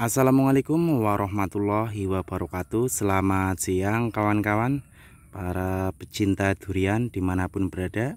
Assalamualaikum warahmatullahi wabarakatuh Selamat siang kawan-kawan Para pecinta durian dimanapun berada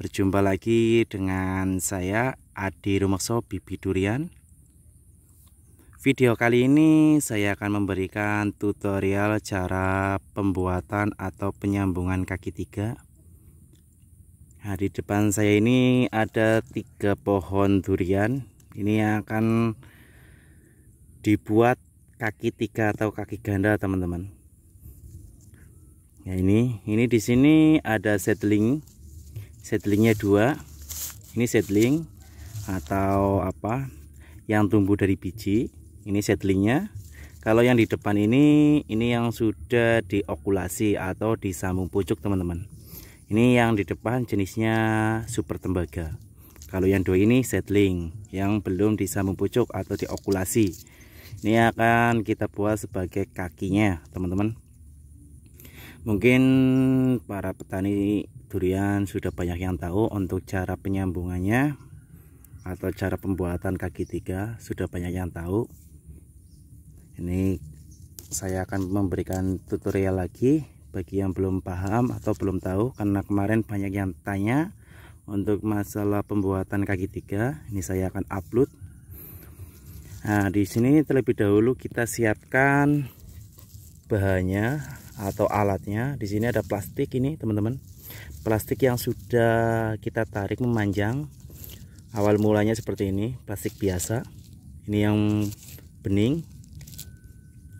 Berjumpa lagi dengan saya Adi Rumekso Bibi Durian Video kali ini saya akan memberikan tutorial cara pembuatan atau penyambungan kaki tiga nah, Di depan saya ini ada tiga pohon durian Ini akan dibuat kaki tiga atau kaki ganda teman-teman ya ini ini di sini ada setling setlingnya dua ini setling atau apa yang tumbuh dari biji ini setlingnya kalau yang di depan ini ini yang sudah diokulasi atau disambung pucuk teman-teman ini yang di depan jenisnya super tembaga kalau yang dua ini setling yang belum disambung pucuk atau diokulasi ini akan kita buat sebagai kakinya teman-teman mungkin para petani durian sudah banyak yang tahu untuk cara penyambungannya atau cara pembuatan kaki tiga sudah banyak yang tahu ini saya akan memberikan tutorial lagi bagi yang belum paham atau belum tahu karena kemarin banyak yang tanya untuk masalah pembuatan kaki tiga ini saya akan upload Nah, di sini terlebih dahulu kita siapkan bahannya atau alatnya. Di sini ada plastik ini, teman-teman. Plastik yang sudah kita tarik memanjang. Awal mulanya seperti ini, plastik biasa. Ini yang bening.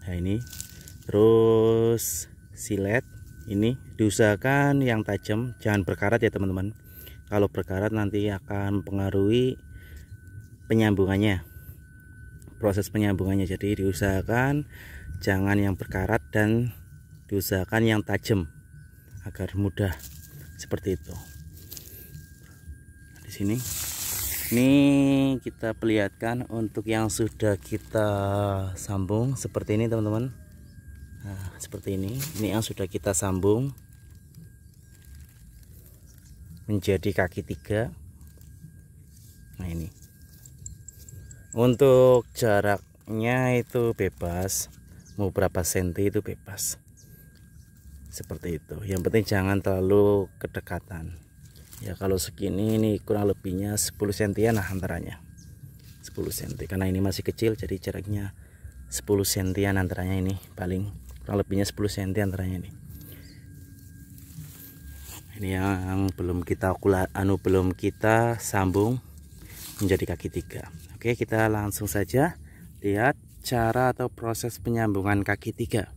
Nah, ini. Terus silet ini diusahakan yang tajam, jangan berkarat ya, teman-teman. Kalau berkarat nanti akan mempengaruhi penyambungannya proses penyambungannya jadi diusahakan jangan yang berkarat dan diusahakan yang tajam agar mudah seperti itu di sini ini kita perlihatkan untuk yang sudah kita sambung seperti ini teman-teman nah, seperti ini ini yang sudah kita sambung menjadi kaki tiga nah ini untuk jaraknya itu bebas mau berapa senti itu bebas seperti itu yang penting jangan terlalu kedekatan ya kalau segini ini kurang lebihnya 10 sentian lah antaranya 10 senti karena ini masih kecil jadi jaraknya 10 sentian antaranya ini paling kurang lebihnya 10 senti antaranya ini ini yang belum kita anu belum kita sambung menjadi kaki tiga oke kita langsung saja lihat cara atau proses penyambungan kaki tiga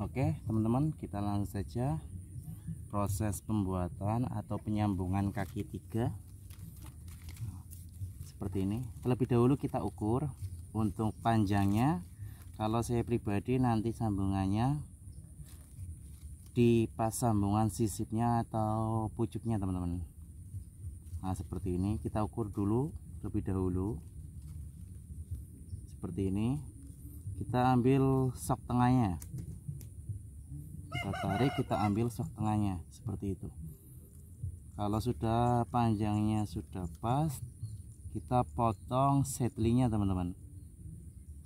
Oke teman-teman kita langsung saja proses pembuatan atau penyambungan kaki tiga seperti ini terlebih dahulu kita ukur untuk panjangnya kalau saya pribadi nanti sambungannya di pas sambungan sisipnya atau pucuknya teman-teman nah seperti ini kita ukur dulu terlebih dahulu seperti ini kita ambil sok tengahnya kita tarik kita ambil sok tengahnya seperti itu kalau sudah panjangnya sudah pas kita potong setlingnya teman-teman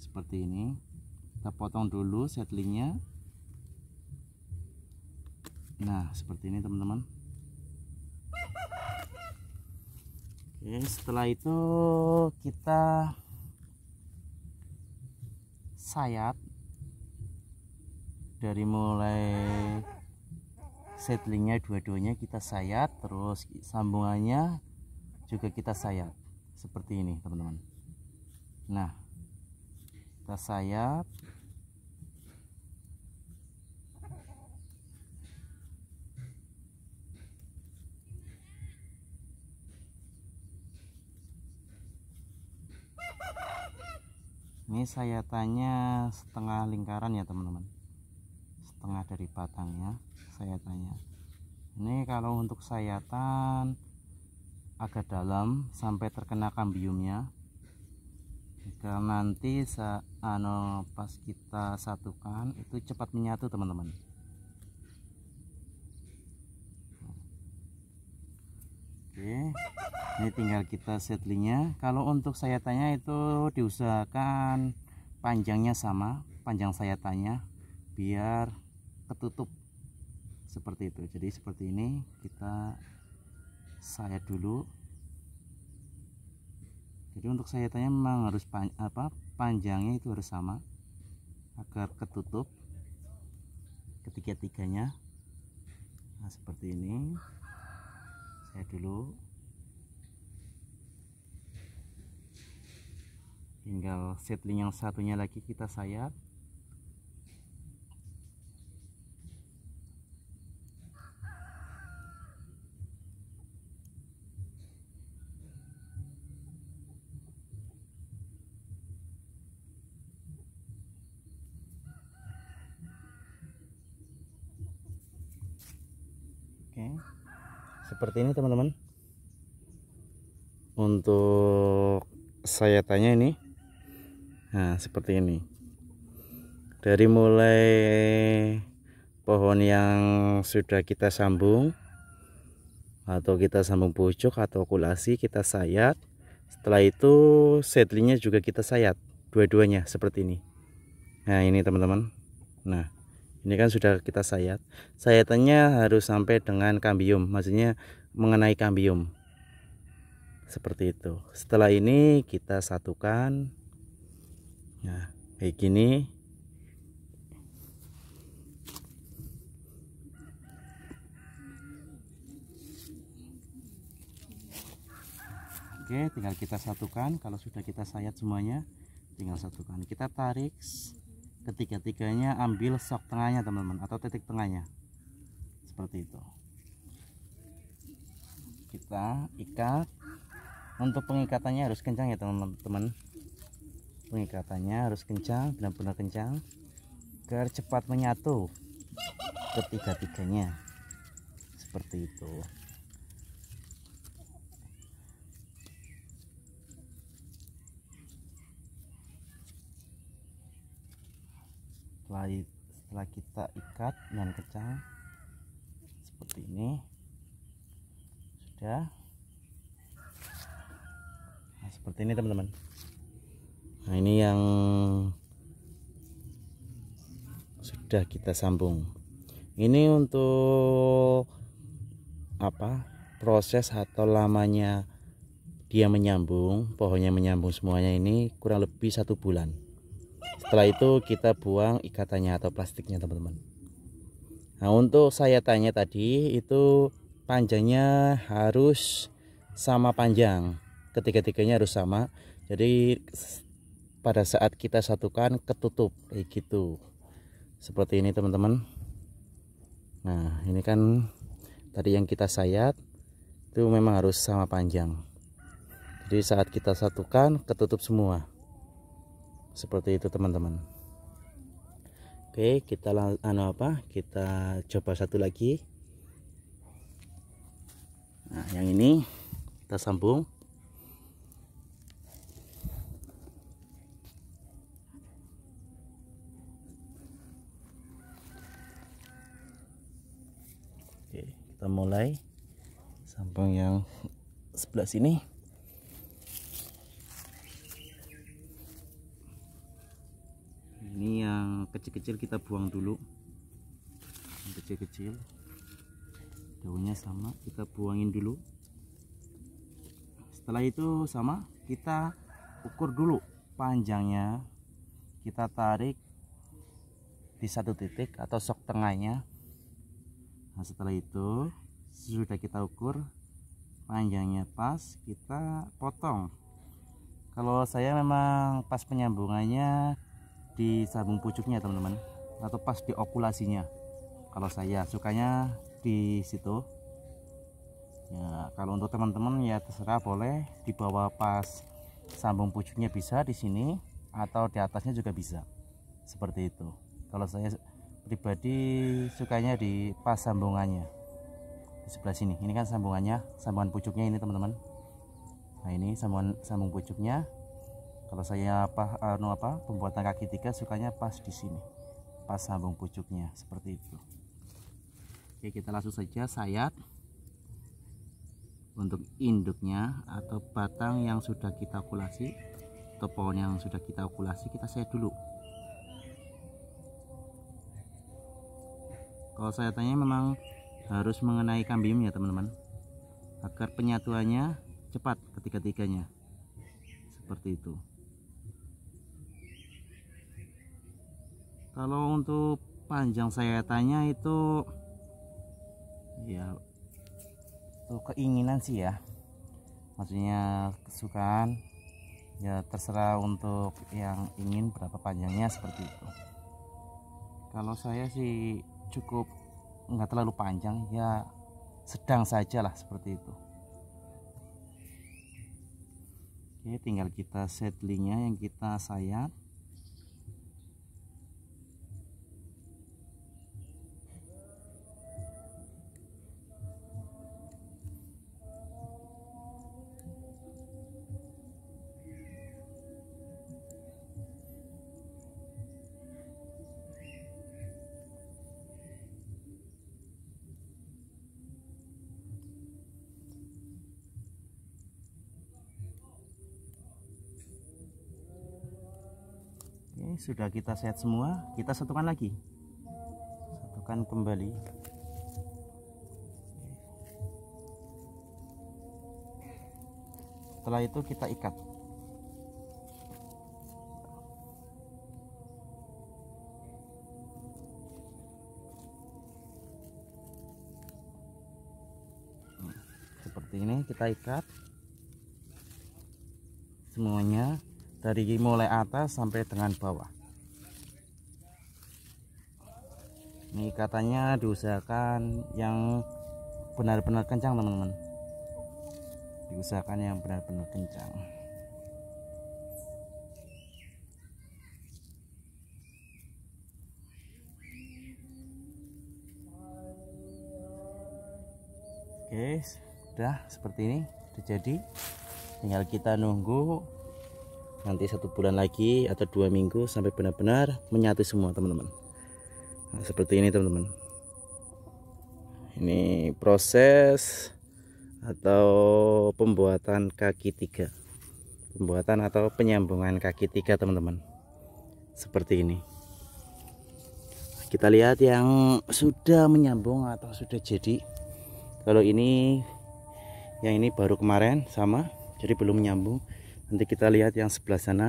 seperti ini kita potong dulu setlingnya nah seperti ini teman-teman oke setelah itu kita sayat dari mulai setlingnya dua-duanya kita sayat terus sambungannya juga kita sayat seperti ini teman-teman nah kita sayap ini saya tanya setengah lingkaran ya teman-teman setengah dari batangnya saya tanya. ini kalau untuk sayatan agak dalam sampai terkena kambiumnya jika nanti sa ano pas kita satukan itu cepat menyatu teman-teman oke ini tinggal kita setlinya. kalau untuk sayatannya itu diusahakan panjangnya sama panjang sayatannya biar ketutup seperti itu jadi seperti ini kita sayat dulu jadi untuk sayatannya memang harus pan, apa panjangnya itu harus sama agar ketutup ketiga-tiganya nah seperti ini saya dulu tinggal setling yang satunya lagi kita sayat Seperti ini teman-teman. Untuk saya tanya ini. Nah, seperti ini. Dari mulai pohon yang sudah kita sambung atau kita sambung pucuk atau kulasi kita sayat. Setelah itu setlinya juga kita sayat dua-duanya seperti ini. Nah, ini teman-teman. Nah, ini kan sudah kita sayat sayatannya harus sampai dengan kambium maksudnya mengenai kambium seperti itu setelah ini kita satukan nah kayak gini Oke tinggal kita satukan kalau sudah kita sayat semuanya tinggal satukan kita tarik ketiga-tiganya ambil sok tengahnya teman-teman atau titik tengahnya seperti itu kita ikat untuk pengikatannya harus kencang ya teman-teman pengikatannya harus kencang benar-benar kencang agar cepat menyatu ketiga-tiganya seperti itu setelah setelah kita ikat dengan kecang seperti ini sudah nah, seperti ini teman-teman nah ini yang sudah kita sambung ini untuk apa proses atau lamanya dia menyambung pohonnya menyambung semuanya ini kurang lebih satu bulan setelah itu kita buang ikatannya atau plastiknya teman-teman nah untuk saya tanya tadi itu panjangnya harus sama panjang ketiga-tiganya harus sama jadi pada saat kita satukan ketutup kayak gitu seperti ini teman-teman nah ini kan tadi yang kita sayat itu memang harus sama panjang jadi saat kita satukan ketutup semua seperti itu teman-teman oke kita anu apa kita coba satu lagi nah yang ini kita sambung oke kita mulai sambung yang sebelah sini kecil-kecil kita buang dulu yang kecil-kecil daunnya sama kita buangin dulu setelah itu sama kita ukur dulu panjangnya kita tarik di satu titik atau sok tengahnya nah setelah itu sudah kita ukur panjangnya pas kita potong kalau saya memang pas penyambungannya di sambung pucuknya teman-teman atau pas di okulasinya kalau saya sukanya di situ ya kalau untuk teman-teman ya terserah boleh dibawa pas sambung pucuknya bisa di sini atau di atasnya juga bisa seperti itu kalau saya pribadi sukanya di pas sambungannya di sebelah sini ini kan sambungannya sambungan pucuknya ini teman-teman nah ini sambungan sambung pucuknya kalau saya apa anu apa pembuatan kaki tiga sukanya pas di sini pas sambung pucuknya seperti itu oke kita langsung saja sayat untuk induknya atau batang yang sudah kita okulasi atau pohon yang sudah kita okulasi kita sayat dulu kalau saya tanya memang harus mengenai kambium ya teman-teman agar penyatuannya cepat ketiga-tiganya seperti itu kalau untuk panjang saya tanya itu ya itu keinginan sih ya maksudnya kesukaan ya terserah untuk yang ingin berapa panjangnya seperti itu kalau saya sih cukup nggak terlalu panjang ya sedang saja lah seperti itu Oke, tinggal kita set linknya yang kita sayat sudah kita set semua kita satukan lagi satukan kembali setelah itu kita ikat seperti ini kita ikat semuanya dari mulai atas sampai dengan bawah ini katanya diusahakan yang benar-benar kencang teman-teman diusahakan yang benar-benar kencang oke sudah seperti ini terjadi. jadi tinggal kita nunggu nanti satu bulan lagi atau dua minggu sampai benar-benar menyatu semua teman-teman nah, seperti ini teman-teman ini proses atau pembuatan kaki tiga pembuatan atau penyambungan kaki tiga teman-teman seperti ini kita lihat yang sudah menyambung atau sudah jadi kalau ini yang ini baru kemarin sama jadi belum menyambung nanti kita lihat yang sebelah sana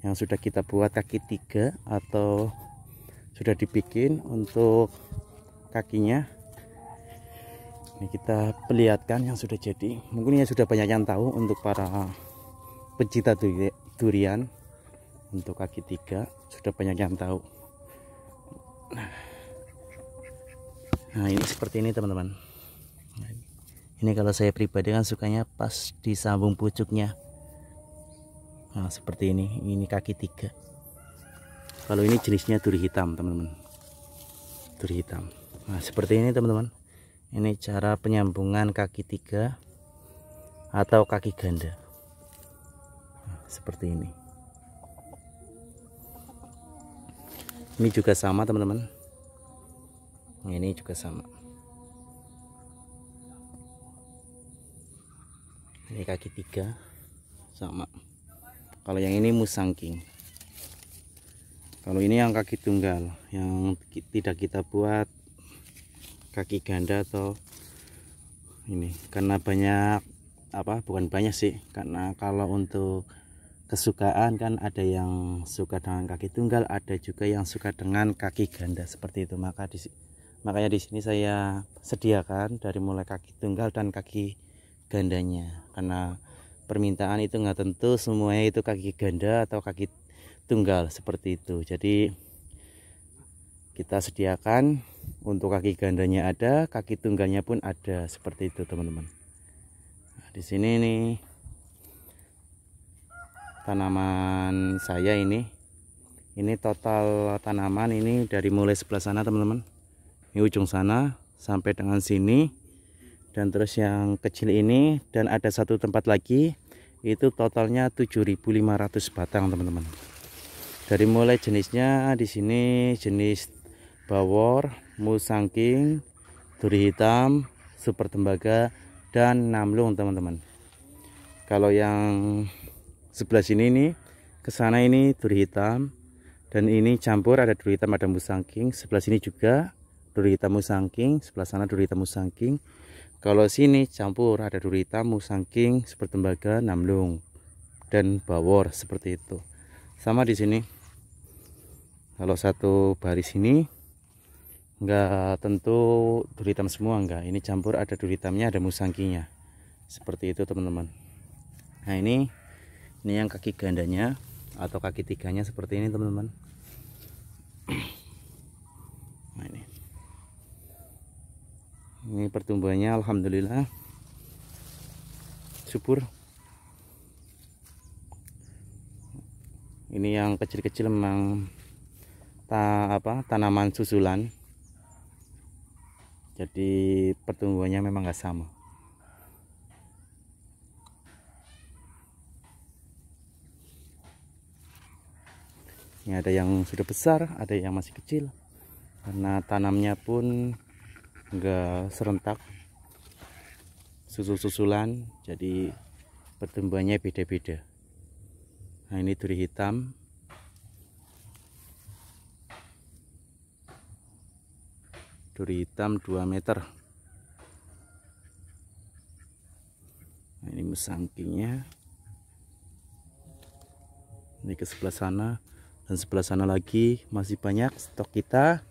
yang sudah kita buat kaki tiga atau sudah dibikin untuk kakinya ini kita perlihatkan yang sudah jadi mungkin ya sudah banyak yang tahu untuk para pecinta durian untuk kaki tiga sudah banyak yang tahu nah ini seperti ini teman-teman ini kalau saya pribadi kan sukanya pas disambung pucuknya nah, seperti ini ini kaki tiga kalau ini jenisnya duri hitam teman-teman duri hitam nah seperti ini teman-teman ini cara penyambungan kaki tiga atau kaki ganda nah, seperti ini ini juga sama teman-teman ini juga sama ini kaki tiga sama kalau yang ini musang king kalau ini yang kaki tunggal yang tidak kita buat kaki ganda atau ini karena banyak apa bukan banyak sih karena kalau untuk kesukaan kan ada yang suka dengan kaki tunggal ada juga yang suka dengan kaki ganda seperti itu maka di makanya di sini saya sediakan dari mulai kaki tunggal dan kaki gandanya karena permintaan itu nggak tentu semuanya itu kaki ganda atau kaki tunggal seperti itu jadi kita sediakan untuk kaki gandanya ada kaki tunggalnya pun ada seperti itu teman-teman nah, di sini nih tanaman saya ini ini total tanaman ini dari mulai sebelah sana teman-teman ini ujung sana sampai dengan sini dan terus yang kecil ini dan ada satu tempat lagi itu totalnya 7.500 batang teman-teman dari mulai jenisnya di sini jenis bawor musangking duri hitam super tembaga dan namlung teman-teman kalau yang sebelah sini ini ke sana ini duri hitam dan ini campur ada duri hitam ada musangking sebelah sini juga duri hitam musangking sebelah sana duri hitam musangking kalau sini campur ada duri musang musangking, seperti tembaga, namlung dan bawor seperti itu. Sama di sini. Kalau satu baris ini enggak tentu duri duritam semua enggak. Ini campur ada duri duritamnya, ada musangkingnya. Seperti itu, teman-teman. Nah, ini ini yang kaki gandanya atau kaki tiganya seperti ini, teman-teman. ini pertumbuhannya alhamdulillah subur ini yang kecil-kecil memang ta apa tanaman susulan jadi pertumbuhannya memang nggak sama ini ada yang sudah besar ada yang masih kecil karena tanamnya pun enggak serentak susul-susulan jadi pertumbuhannya beda-beda nah ini duri hitam duri hitam 2 meter nah, ini mesangkingnya ini ke sebelah sana dan sebelah sana lagi masih banyak stok kita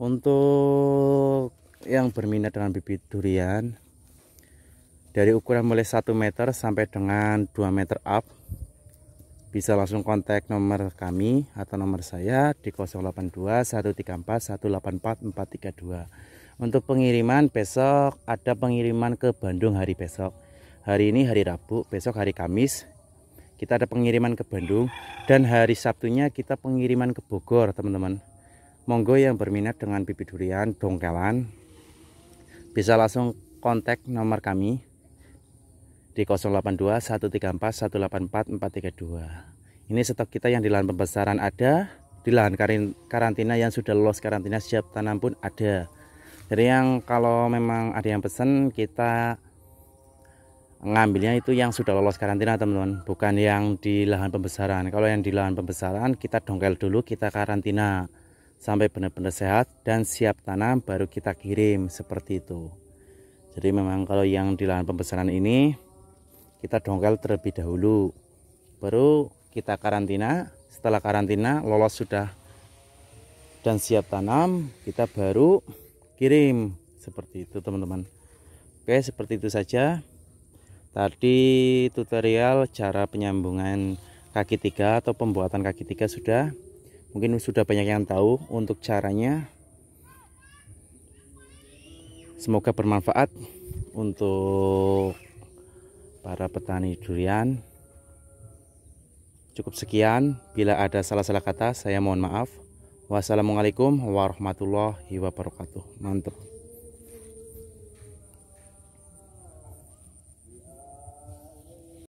untuk yang berminat dengan bibit durian dari ukuran mulai 1 meter sampai dengan 2 meter up bisa langsung kontak nomor kami atau nomor saya di 082 134 184 432 untuk pengiriman besok ada pengiriman ke Bandung hari besok hari ini hari Rabu besok hari Kamis kita ada pengiriman ke Bandung dan hari Sabtunya kita pengiriman ke Bogor teman-teman monggo yang berminat dengan bibit durian dongkelan bisa langsung kontak nomor kami di 082 134 184 432. Ini stok kita yang di lahan pembesaran ada, di lahan karantina yang sudah lolos karantina siap tanam pun ada. Jadi yang kalau memang ada yang pesan kita ngambilnya itu yang sudah lolos karantina teman-teman bukan yang di lahan pembesaran kalau yang di lahan pembesaran kita dongkel dulu kita karantina sampai benar-benar sehat dan siap tanam baru kita kirim seperti itu jadi memang kalau yang di lahan pembesaran ini kita dongkel terlebih dahulu baru kita karantina setelah karantina lolos sudah dan siap tanam kita baru kirim seperti itu teman-teman oke seperti itu saja tadi tutorial cara penyambungan kaki tiga atau pembuatan kaki tiga sudah mungkin sudah banyak yang tahu untuk caranya semoga bermanfaat untuk para petani durian cukup sekian bila ada salah-salah kata saya mohon maaf wassalamualaikum warahmatullahi wabarakatuh mantap